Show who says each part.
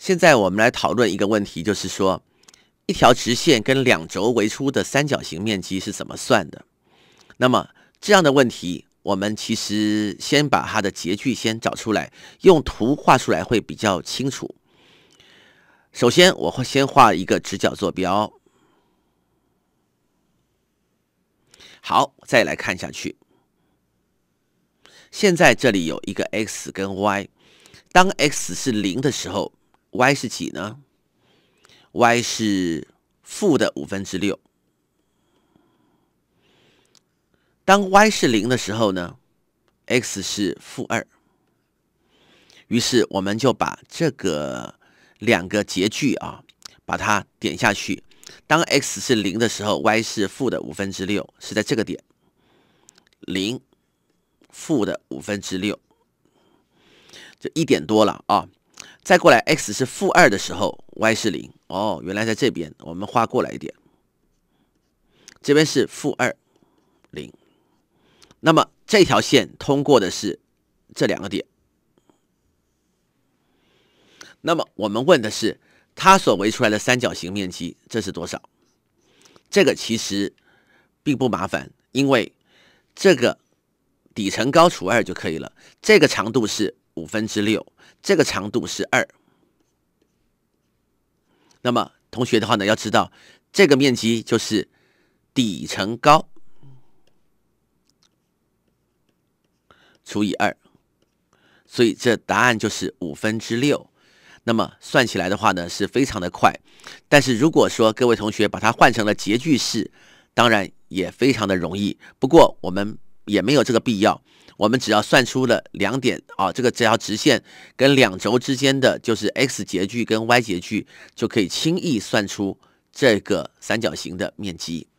Speaker 1: 现在我们来讨论一个问题，就是说，一条直线跟两轴围出的三角形面积是怎么算的？那么这样的问题，我们其实先把它的截距先找出来，用图画出来会比较清楚。首先，我会先画一个直角坐标。好，再来看下去。现在这里有一个 x 跟 y，当 x 是零的时候。y 是几呢？y 是负的五分之六。当 y 是零的时候呢，x 是负二。于是我们就把这个两个截距啊，把它点下去。当 x 是零的时候，y 是负的五分之六，是在这个点零负的五分之六，就一点多了啊。再过来，x 是负二的时候，y 是零。哦，原来在这边。我们画过来一点，这边是负二零。那么这条线通过的是这两个点。那么我们问的是它所围出来的三角形面积，这是多少？这个其实并不麻烦，因为这个底层高除二就可以了。这个长度是。五分之六，这个长度是二，那么同学的话呢，要知道这个面积就是底乘高除以二，所以这答案就是五分之六。那么算起来的话呢，是非常的快。但是如果说各位同学把它换成了截距式，当然也非常的容易。不过我们。也没有这个必要，我们只要算出了两点啊，这个这条直线跟两轴之间的就是 x 截距跟 y 截距，就可以轻易算出这个三角形的面积。